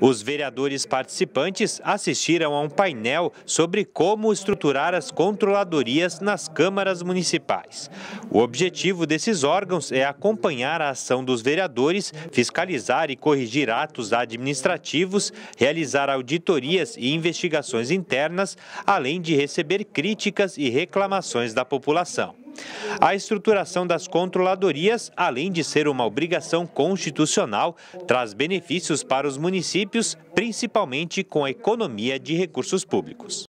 Os vereadores participantes assistiram a um painel sobre como estruturar as controladorias nas câmaras municipais. O objetivo desses órgãos é acompanhar a ação dos vereadores, fiscalizar e corrigir atos administrativos, realizar auditorias e investigações internas, além de receber críticas e reclamações da população. A estruturação das controladorias, além de ser uma obrigação constitucional, traz benefícios para os municípios, principalmente com a economia de recursos públicos.